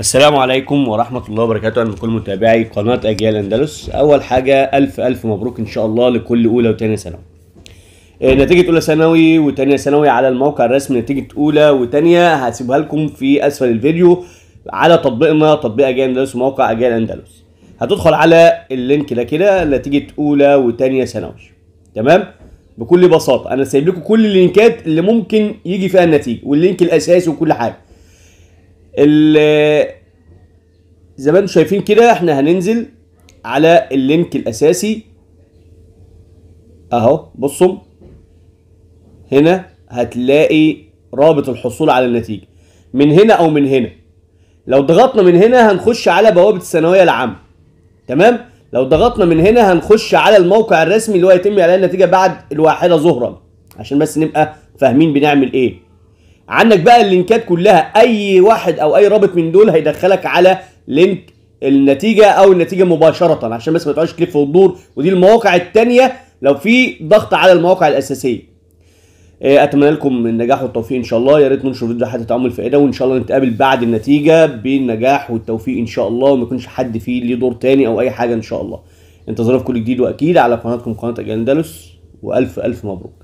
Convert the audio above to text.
السلام عليكم ورحمة الله وبركاته أنا كل متابعي قناة أجيال أندلس أول حاجة ألف ألف مبروك إن شاء الله لكل أولى وتانية ثانوي آه، نتيجة أولى ثانوي وتانية ثانوي على الموقع الرسمي نتيجة أولى وتانية هسيبها لكم في أسفل الفيديو على تطبيقنا تطبيق أجيال أندلس وموقع أجيال أندلس هتدخل على اللينك ده كده نتيجة أولى وتانية ثانوي تمام بكل بساطة أنا سايب لكم كل اللينكات اللي ممكن يجي فيها النتيجة واللينك الأساسي وكل حاجة زي ما انتم شايفين كده احنا هننزل على اللينك الاساسي اهو بصوا هنا هتلاقي رابط الحصول على النتيجه من هنا او من هنا لو ضغطنا من هنا هنخش على بوابه الثانويه العامه تمام لو ضغطنا من هنا هنخش على الموقع الرسمي اللي هو هيتم اعلان النتيجه بعد الواحده ظهرا عشان بس نبقى فاهمين بنعمل ايه عندك بقى اللينكات كلها اي واحد او اي رابط من دول هيدخلك على لينك النتيجه او النتيجه مباشره عشان بس ما تقعدش تلف وتدور ودي المواقع الثانيه لو في ضغط على المواقع الاساسيه آه، اتمنى لكم النجاح والتوفيق ان شاء الله يا ريت ننشر فيديو حتى تعمل فائده وان شاء الله نتقابل بعد النتيجه بالنجاح والتوفيق ان شاء الله وما يكونش حد فيه ليه دور تاني او اي حاجه ان شاء الله انتظرونا في كل جديد واكيد على قناتكم قناه اجندالوس والف الف مبروك